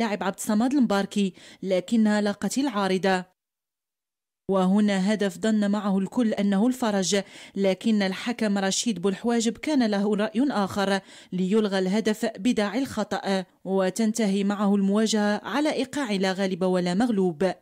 لاعب عبد الصمد المباركي لكنها لاقت العارضة وهنا هدف ظن معه الكل أنه الفرج لكن الحكم رشيد بلحواجب كان له رأي آخر ليلغى الهدف بداعي الخطأ وتنتهي معه المواجهة على إيقاع لا غالب ولا مغلوب